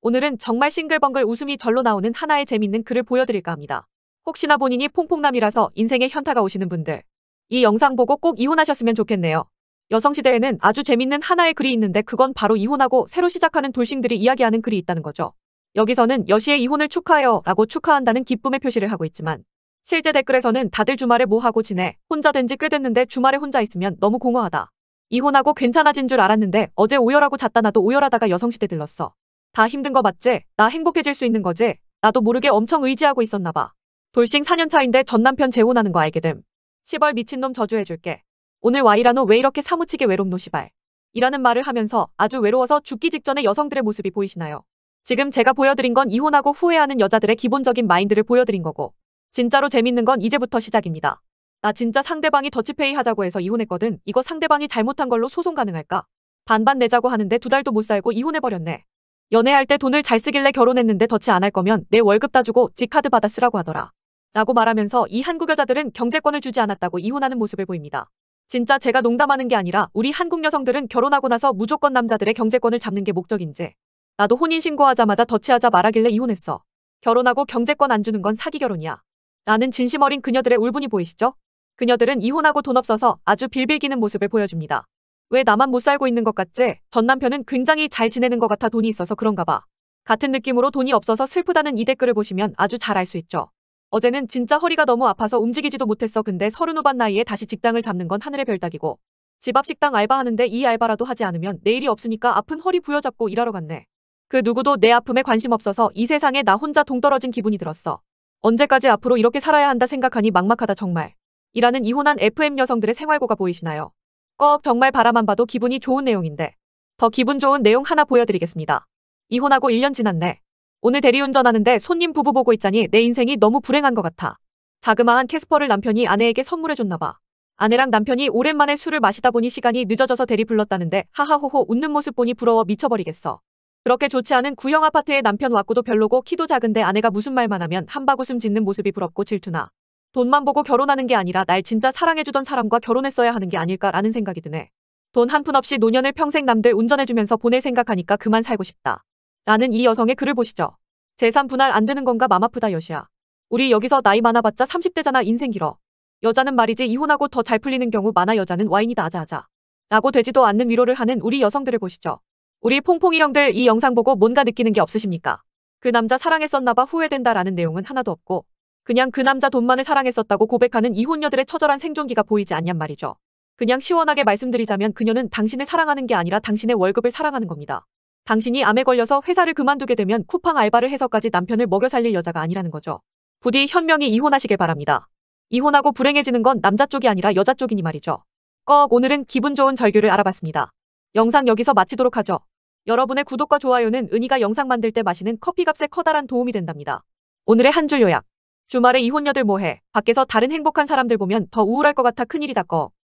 오늘은 정말 싱글벙글 웃음이 절로 나오는 하나의 재밌는 글을 보여드릴까 합니다. 혹시나 본인이 퐁퐁남이라서 인생에 현타가 오시는 분들 이 영상 보고 꼭 이혼하셨으면 좋겠네요. 여성시대에는 아주 재밌는 하나의 글이 있는데 그건 바로 이혼하고 새로 시작하는 돌싱들이 이야기하는 글이 있다는 거죠. 여기서는 여시의 이혼을 축하해요 라고 축하한다는 기쁨의 표시를 하고 있지만 실제 댓글에서는 다들 주말에 뭐하고 지내 혼자 된지 꽤 됐는데 주말에 혼자 있으면 너무 공허하다. 이혼하고 괜찮아진 줄 알았는데 어제 오열하고 잤다 나도 오열하다가 여성시대 들렀어. 다 힘든 거 맞지? 나 행복해질 수 있는 거지? 나도 모르게 엄청 의지하고 있었나 봐. 돌싱 4년 차인데 전 남편 재혼하는 거 알게 됨. 시벌 미친놈 저주해줄게. 오늘 와이라노 왜 이렇게 사무치게 외롭노 시발. 이라는 말을 하면서 아주 외로워서 죽기 직전에 여성들의 모습이 보이시나요? 지금 제가 보여드린 건 이혼하고 후회하는 여자들의 기본적인 마인드를 보여드린 거고 진짜로 재밌는 건 이제부터 시작입니다. 나 진짜 상대방이 더치페이 하자고 해서 이혼했거든. 이거 상대방이 잘못한 걸로 소송 가능할까? 반반 내자고 하는데 두 달도 못 살고 이혼해버렸네. 연애할 때 돈을 잘 쓰길래 결혼했는데 덧치 안 할 거면 내 월급 따 주고 지 카드 받아 쓰라고 하더라. 라고 말하면서 이 한국 여자들은 경제권을 주지 않았다고 이혼하는 모습을 보입니다. 진짜 제가 농담하는 게 아니라 우리 한국 여성들은 결혼하고 나서 무조건 남자들의 경제권을 잡는 게 목적인지. 나도 혼인신고하자마자 덧치하자 말하길래 이혼했어. 결혼하고 경제권 안 주는 건 사기 결혼이야. 라는 진심 어린 그녀들의 울분이 보이시죠? 그녀들은 이혼하고 돈 없어서 아주 빌빌기는 모습을 보여줍니다. 왜 나만 못 살고 있는 것 같지? 전 남편은 굉장히 잘 지내는 것 같아 돈이 있어서 그런가 봐. 같은 느낌으로 돈이 없어서 슬프다는 이 댓글을 보시면 아주 잘 알 수 있죠. 어제는 진짜 허리가 너무 아파서 움직이지도 못했어 근데 서른 후반 나이에 다시 직장을 잡는 건 하늘의 별따기고 집 앞 식당 알바하는데 이 알바라도 하지 않으면 내일이 없으니까 아픈 허리 부여잡고 일하러 갔네. 그 누구도 내 아픔에 관심 없어서 이 세상에 나 혼자 동떨어진 기분이 들었어. 언제까지 앞으로 이렇게 살아야 한다 생각하니 막막하다 정말. 이라는 이혼한 FM 여성들의 생활고가 보이시나요? 꼭 정말 바라만 봐도 기분이 좋은 내용인데 더 기분 좋은 내용 하나 보여드리겠습니다. 이혼하고 1년 지났네. 오늘 대리운전하는데 손님 부부 보고 있자니 내 인생이 너무 불행한 것 같아. 자그마한 캐스퍼를 남편이 아내에게 선물해줬나봐. 아내랑 남편이 오랜만에 술을 마시다 보니 시간이 늦어져서 대리 불렀다는데 하하호호 웃는 모습 보니 부러워 미쳐버리겠어. 그렇게 좋지 않은 구형 아파트에 남편 왔고도 별로고 키도 작은데 아내가 무슨 말만 하면 한바구음 짓는 모습이 부럽고 질투나. 돈만 보고 결혼하는 게 아니라 날 진짜 사랑해주던 사람과 결혼했어야 하는 게 아닐까라는 생각이 드네. 돈 한 푼 없이 노년을 평생 남들 운전해주면서 보낼 생각하니까 그만 살고 싶다. 라는 이 여성의 글을 보시죠. 재산 분할 안 되는 건가 맘 아프다 여시야. 우리 여기서 나이 많아봤자 30대잖아 인생 길어. 여자는 말이지 이혼하고 더 잘 풀리는 경우 많아 여자는 와인이다 아자아자. 라고 되지도 않는 위로를 하는 우리 여성들을 보시죠. 우리 퐁퐁이 형들 이 영상 보고 뭔가 느끼는 게 없으십니까? 그 남자 사랑했었나봐 후회된다라는 내용은 하나도 없고 그냥 그 남자 돈만을 사랑했었다고 고백하는 이혼녀들의 처절한 생존기가 보이지 않냔 말이죠. 그냥 시원하게 말씀드리자면 그녀는 당신을 사랑하는 게 아니라 당신의 월급을 사랑하는 겁니다. 당신이 암에 걸려서 회사를 그만두게 되면 쿠팡 알바를 해서까지 남편을 먹여 살릴 여자가 아니라는 거죠. 부디 현명히 이혼하시길 바랍니다. 이혼하고 불행해지는 건 남자 쪽이 아니라 여자 쪽이니 말이죠. 꺽 오늘은 기분 좋은 절규를 알아봤습니다. 영상 여기서 마치도록 하죠. 여러분의 구독과 좋아요는 은희가 영상 만들 때 마시는 커피값에 커다란 도움이 된답니다. 오늘의 한 줄 요약 주말에 이혼녀들 뭐해. 밖에서 다른 행복한 사람들 보면 더 우울할 것 같아 큰일이다 꺼.